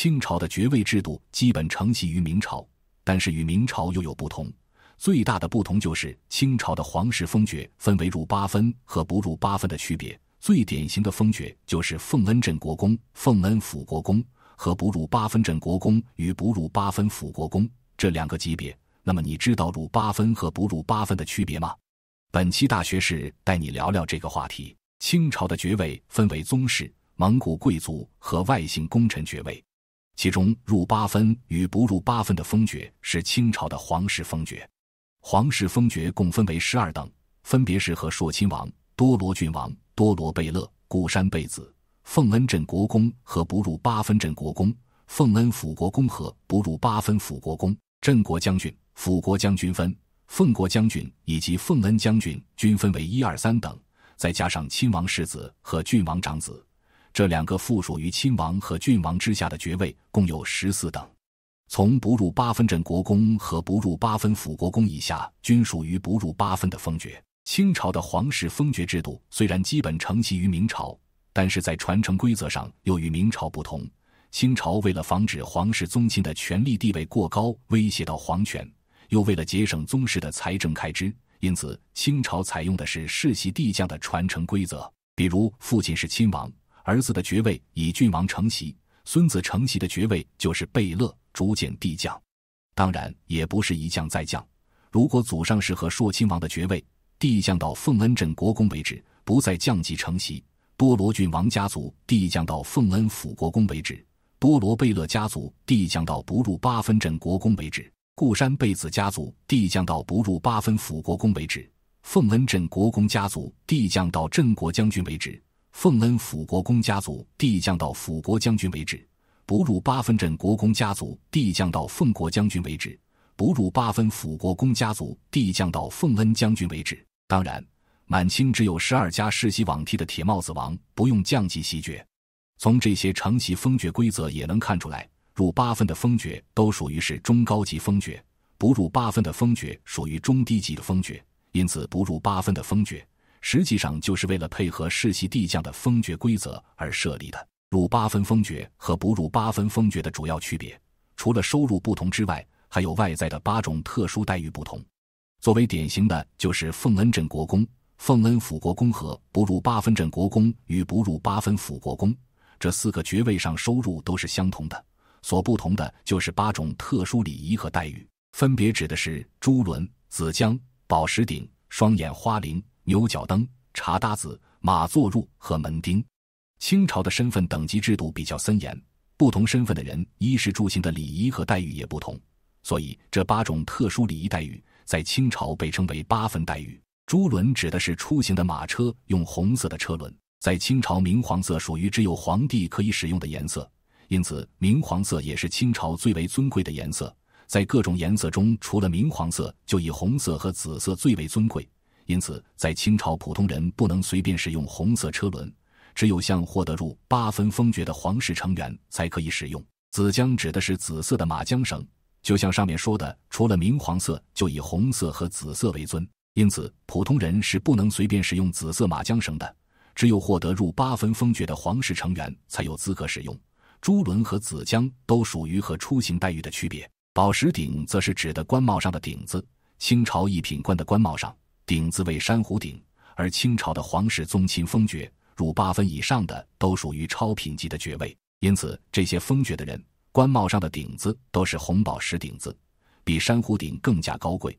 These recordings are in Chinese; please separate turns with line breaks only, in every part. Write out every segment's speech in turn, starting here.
清朝的爵位制度基本承袭于明朝，但是与明朝又有不同。最大的不同就是清朝的皇室封爵分为入八分和不入八分的区别。最典型的封爵就是奉恩镇国公、奉恩辅国公和不入八分镇国公与不入八分辅国公这两个级别。那么你知道入八分和不入八分的区别吗？本期大学士带你聊聊这个话题。清朝的爵位分为宗室、蒙古贵族和外姓功臣爵位。其中入八分与不入八分的封爵是清朝的皇室封爵。皇室封爵共分为十二等，分别是和硕亲王、多罗郡王、多罗贝勒、固山贝子、奉恩镇国公和不入八分镇国公、奉恩辅国公和不入八分辅国公、镇国将军、辅国将军分、奉国将军以及奉恩将军，均分为一二三等。再加上亲王世子和郡王长子。这两个附属于亲王和郡王之下的爵位共有十四等，从不入八分镇国公和不入八分辅国公以下，均属于不入八分的封爵。清朝的皇室封爵制度虽然基本承袭于明朝，但是在传承规则上又与明朝不同。清朝为了防止皇室宗亲的权力地位过高威胁到皇权，又为了节省宗室的财政开支，因此清朝采用的是世袭帝将的传承规则。比如父亲是亲王。儿子的爵位以郡王承袭，孙子承袭的爵位就是贝勒、逐渐递降。当然，也不是一降再降。如果祖上是和硕亲王的爵位，递降到奉恩镇国公为止，不再降级承袭；多罗郡王家族递降到奉恩府国公为止；多罗贝勒家族递降到不入八分镇国公为止；固山贝子家族递降到不入八分府国公为止；奉恩镇国公家族递降到镇国将军为止。奉恩辅国公家族递降到辅国将军为止，不入八分镇国公家族递降到奉国将军为止，不入八分辅国公家族递降到奉恩将军为止。当然，满清只有十二家世袭罔替的铁帽子王不用降级袭爵。从这些承袭封爵规则也能看出来，入八分的封爵都属于是中高级封爵，不入八分的封爵属于中低级的封爵，因此不入八分的封爵。实际上就是为了配合世袭帝将的封爵规则而设立的。入八分封爵和不入八分封爵的主要区别，除了收入不同之外，还有外在的八种特殊待遇不同。作为典型的，就是奉恩镇国公、奉恩辅国公和不入八分镇国公与不入八分辅国公这四个爵位上收入都是相同的，所不同的就是八种特殊礼仪和待遇，分别指的是朱轮、子江、宝石顶、双眼花翎。牛角灯、茶搭子、马座褥和门钉，清朝的身份等级制度比较森严，不同身份的人衣食住行的礼仪和待遇也不同，所以这八种特殊礼仪待遇在清朝被称为八分待遇。朱轮指的是出行的马车用红色的车轮，在清朝，明黄色属于只有皇帝可以使用的颜色，因此明黄色也是清朝最为尊贵的颜色。在各种颜色中，除了明黄色，就以红色和紫色最为尊贵。因此，在清朝，普通人不能随便使用红色车轮，只有像获得入八分封爵的皇室成员才可以使用。紫缰指的是紫色的马缰绳，就像上面说的，除了明黄色，就以红色和紫色为尊。因此，普通人是不能随便使用紫色马缰绳的，只有获得入八分封爵的皇室成员才有资格使用。珠轮和紫缰都属于和出行待遇的区别。宝石顶则是指的官帽上的顶子，清朝一品官的官帽上。顶子为珊瑚顶，而清朝的皇室宗亲封爵入八分以上的都属于超品级的爵位，因此这些封爵的人官帽上的顶子都是红宝石顶子，比珊瑚顶更加高贵；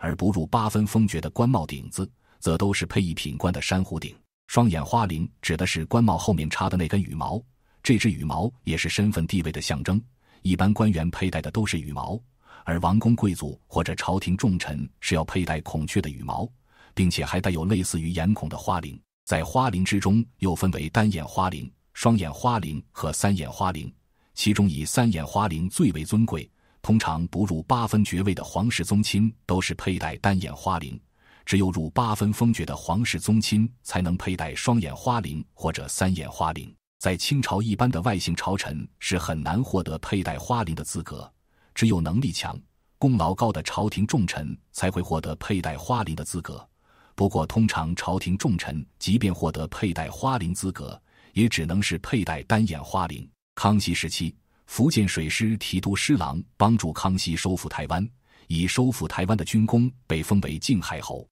而不入八分封爵的官帽顶子，则都是配一品官的珊瑚顶。双眼花翎指的是官帽后面插的那根羽毛，这只羽毛也是身份地位的象征，一般官员佩戴的都是羽毛。而王公贵族或者朝廷重臣是要佩戴孔雀的羽毛，并且还带有类似于眼孔的花翎。在花翎之中，又分为单眼花翎、双眼花翎和三眼花翎，其中以三眼花翎最为尊贵。通常不入八分爵位的皇室宗亲都是佩戴单眼花翎，只有入八分封爵的皇室宗亲才能佩戴双眼花翎或者三眼花翎。在清朝，一般的外姓朝臣是很难获得佩戴花翎的资格。只有能力强、功劳高的朝廷重臣才会获得佩戴花翎的资格。不过，通常朝廷重臣即便获得佩戴花翎资格，也只能是佩戴单眼花翎。康熙时期，福建水师提督施琅帮助康熙收复台湾，以收复台湾的军功被封为靖海侯。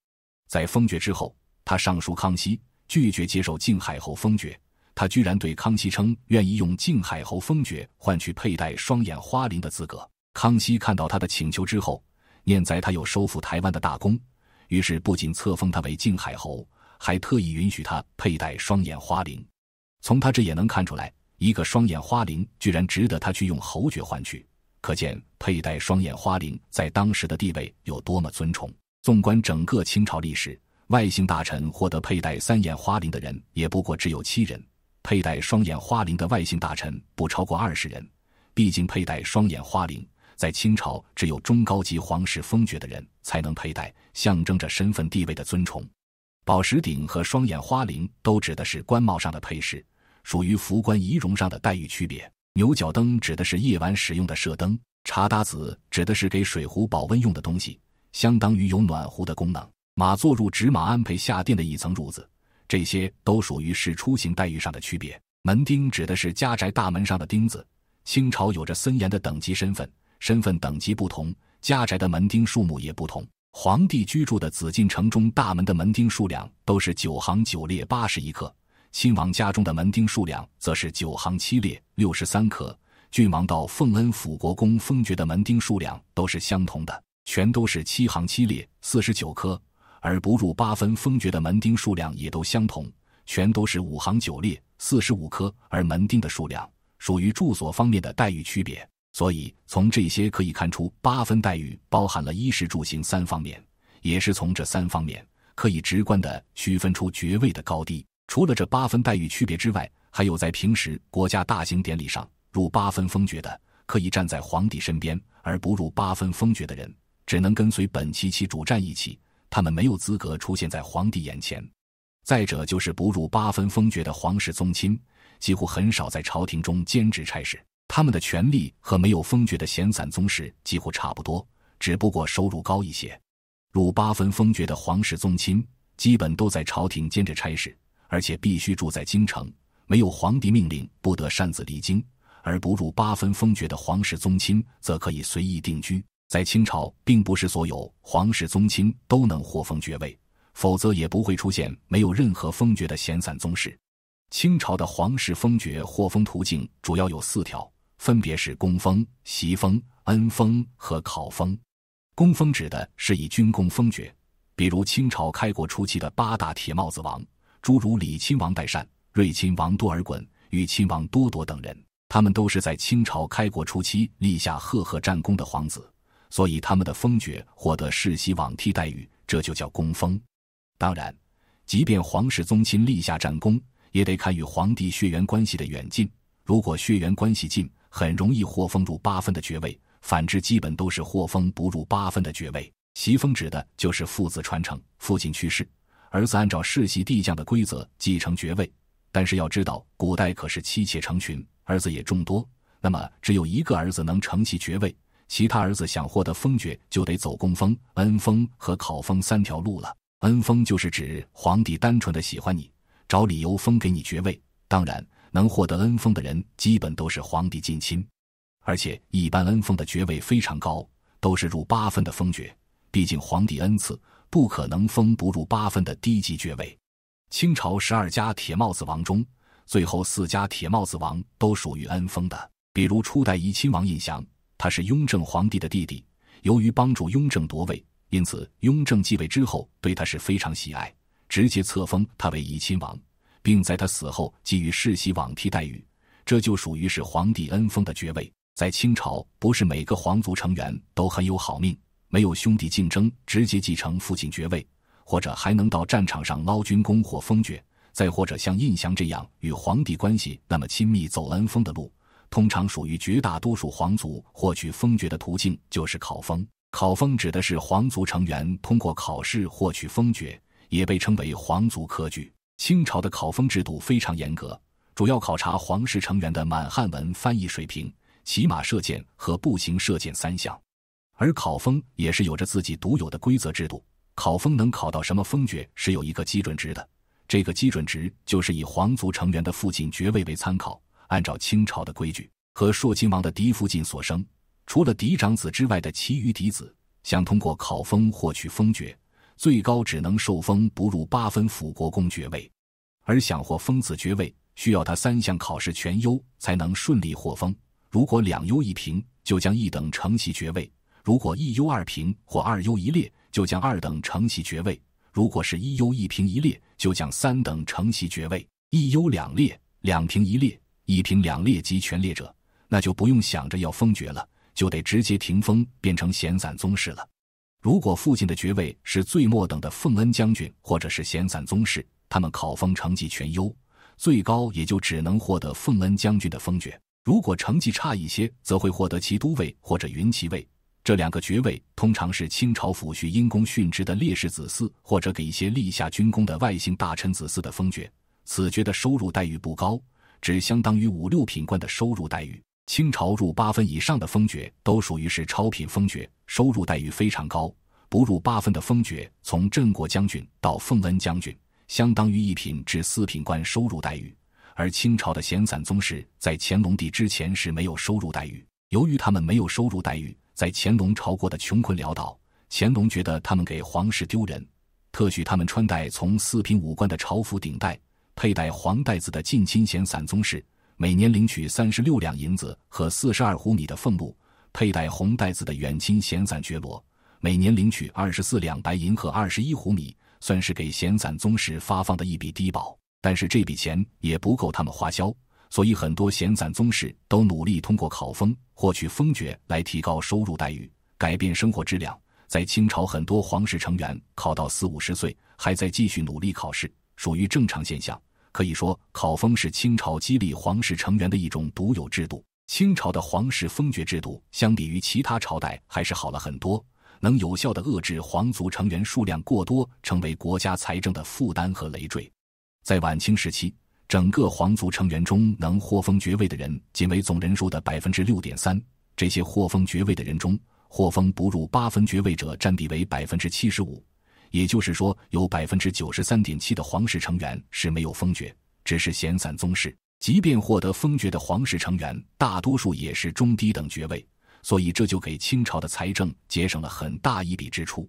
在封爵之后，他上书康熙，拒绝接受靖海侯封爵。他居然对康熙称愿意用靖海侯封爵换取佩戴双眼花翎的资格。康熙看到他的请求之后，念在他有收复台湾的大功，于是不仅册封他为靖海侯，还特意允许他佩戴双眼花翎。从他这也能看出来，一个双眼花翎居然值得他去用侯爵换取，可见佩戴双眼花翎在当时的地位有多么尊崇。纵观整个清朝历史，外姓大臣获得佩戴三眼花翎的人也不过只有七人，佩戴双眼花翎的外姓大臣不超过二十人。毕竟佩戴双眼花翎。在清朝，只有中高级皇室封爵的人才能佩戴，象征着身份地位的尊崇。宝石顶和双眼花翎都指的是官帽上的配饰，属于服官仪容上的待遇区别。牛角灯指的是夜晚使用的射灯，茶搭子指的是给水壶保温用的东西，相当于有暖壶的功能。马座入指马鞍配下垫的一层褥子，这些都属于是出行待遇上的区别。门钉指的是家宅大门上的钉子，清朝有着森严的等级身份。身份等级不同，家宅的门钉数目也不同。皇帝居住的紫禁城中大门的门钉数量都是九行九列八十一颗，亲王家中的门钉数量则是九行七列六十三颗。郡王到奉恩辅国公封爵的门钉数量都是相同的，全都是七行七列四十九颗。而不入八分封爵的门钉数量也都相同，全都是五行九列四十五颗。而门钉的数量属于住所方面的待遇区别。所以，从这些可以看出，八分待遇包含了衣食住行三方面，也是从这三方面可以直观的区分出爵位的高低。除了这八分待遇区别之外，还有在平时国家大型典礼上，入八分封爵的可以站在皇帝身边，而不入八分封爵的人只能跟随本旗旗主战一起，他们没有资格出现在皇帝眼前。再者，就是不入八分封爵的皇室宗亲，几乎很少在朝廷中兼职差事。他们的权力和没有封爵的闲散宗室几乎差不多，只不过收入高一些。入八分封爵的皇室宗亲基本都在朝廷兼着差事，而且必须住在京城，没有皇帝命令不得擅自离京；而不入八分封爵的皇室宗亲则可以随意定居。在清朝，并不是所有皇室宗亲都能获封爵位，否则也不会出现没有任何封爵的闲散宗室。清朝的皇室封爵获封途径主要有四条。分别是功封、袭封、恩封和考封。功封指的是以军功封爵，比如清朝开国初期的八大铁帽子王，诸如李亲王代善、瑞亲王多尔衮、豫亲王多铎等人，他们都是在清朝开国初期立下赫赫战功的皇子，所以他们的封爵获得世袭罔替待遇，这就叫功封。当然，即便皇室宗亲立下战功，也得看与皇帝血缘关系的远近，如果血缘关系近。很容易获封入八分的爵位，反之基本都是获封不入八分的爵位。袭封指的就是父子传承，父亲去世，儿子按照世袭帝将的规则继承爵位。但是要知道，古代可是妻妾成群，儿子也众多，那么只有一个儿子能承袭爵位，其他儿子想获得封爵就得走供封、恩封和考封三条路了。恩封就是指皇帝单纯的喜欢你，找理由封给你爵位。当然。能获得恩封的人，基本都是皇帝近亲，而且一般恩封的爵位非常高，都是入八分的封爵。毕竟皇帝恩赐，不可能封不入八分的低级爵位。清朝十二家铁帽子王中，最后四家铁帽子王都属于恩封的。比如初代怡亲王胤祥，他是雍正皇帝的弟弟，由于帮助雍正夺位，因此雍正继位之后对他是非常喜爱，直接册封他为怡亲王。并在他死后给予世袭罔替待遇，这就属于是皇帝恩封的爵位。在清朝，不是每个皇族成员都很有好命，没有兄弟竞争直接继承父亲爵位，或者还能到战场上捞军功或封爵，再或者像印祥这样与皇帝关系那么亲密走恩封的路，通常属于绝大多数皇族获取封爵的途径就是考封。考封指的是皇族成员通过考试获取封爵，也被称为皇族科举。清朝的考封制度非常严格，主要考察皇室成员的满汉文翻译水平、骑马射箭和步行射箭三项。而考封也是有着自己独有的规则制度。考封能考到什么封爵是有一个基准值的，这个基准值就是以皇族成员的父亲爵位为参考，按照清朝的规矩，和硕亲王的嫡父亲所生，除了嫡长子之外的其余嫡子，想通过考封获取封爵。最高只能受封不入八分辅国公爵位，而想获封子爵位，需要他三项考试全优才能顺利获封。如果两优一平，就将一等承袭爵位；如果一优二平或二优一劣，就将二等承袭爵位；如果是一优一平一劣，就将三等承袭爵位；一优两劣、两平一劣、一平两劣及全劣者，那就不用想着要封爵了，就得直接停封，变成闲散宗室了。如果父亲的爵位是最末等的奉恩将军，或者是闲散宗室，他们考封成绩全优，最高也就只能获得奉恩将军的封爵。如果成绩差一些，则会获得骑都尉或者云骑尉。这两个爵位通常是清朝抚恤因公殉职的烈士子嗣，或者给一些立下军功的外姓大臣子嗣的封爵。此爵的收入待遇不高，只相当于五六品官的收入待遇。清朝入八分以上的封爵都属于是超品封爵，收入待遇非常高；不入八分的封爵，从镇国将军到奉恩将军，相当于一品至四品官收入待遇。而清朝的闲散宗室在乾隆帝之前是没有收入待遇，由于他们没有收入待遇，在乾隆朝过的穷困潦倒。乾隆觉得他们给皇室丢人，特许他们穿戴从四品武官的朝服顶戴，佩戴黄带子的近亲闲散宗室。每年领取三十六两银子和四十二斛米的俸禄，佩戴红带子的远亲闲散觉罗，每年领取二十四两白银和二十一斛米，算是给闲散宗室发放的一笔低保。但是这笔钱也不够他们花销，所以很多闲散宗室都努力通过考封获取封爵来提高收入待遇，改变生活质量。在清朝，很多皇室成员考到四五十岁还在继续努力考试，属于正常现象。可以说，考封是清朝激励皇室成员的一种独有制度。清朝的皇室封爵制度，相比于其他朝代还是好了很多，能有效的遏制皇族成员数量过多，成为国家财政的负担和累赘。在晚清时期，整个皇族成员中能获封爵位的人，仅为总人数的百分之六点三。这些获封爵位的人中，获封不入八分爵位者占比为百分之七十五。也就是说，有百分之九十三点七的皇室成员是没有封爵，只是闲散宗室。即便获得封爵的皇室成员，大多数也是中低等爵位，所以这就给清朝的财政节省了很大一笔支出。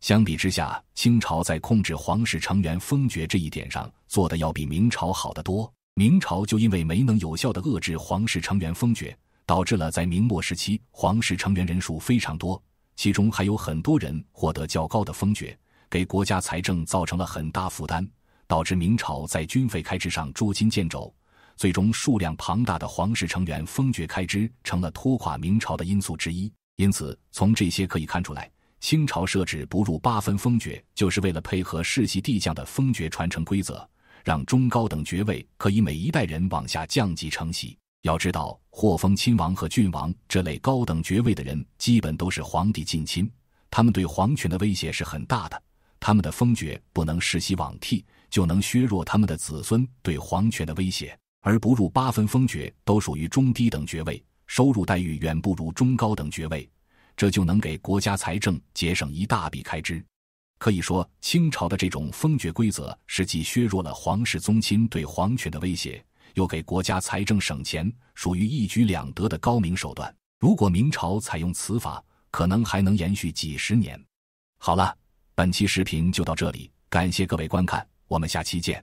相比之下，清朝在控制皇室成员封爵这一点上做得要比明朝好得多。明朝就因为没能有效的遏制皇室成员封爵，导致了在明末时期，皇室成员人数非常多，其中还有很多人获得较高的封爵。给国家财政造成了很大负担，导致明朝在军费开支上捉襟见肘，最终数量庞大的皇室成员封爵开支成了拖垮明朝的因素之一。因此，从这些可以看出来，清朝设置不入八分封爵，就是为了配合世袭帝将的封爵传承规则，让中高等爵位可以每一代人往下降级承袭。要知道，获封亲王和郡王这类高等爵位的人，基本都是皇帝近亲，他们对皇权的威胁是很大的。他们的封爵不能世袭罔替，就能削弱他们的子孙对皇权的威胁；而不入八分封爵都属于中低等爵位，收入待遇远不如中高等爵位，这就能给国家财政节省一大笔开支。可以说，清朝的这种封爵规则是既削弱了皇室宗亲对皇权的威胁，又给国家财政省钱，属于一举两得的高明手段。如果明朝采用此法，可能还能延续几十年。好了。本期视频就到这里，感谢各位观看，我们下期见。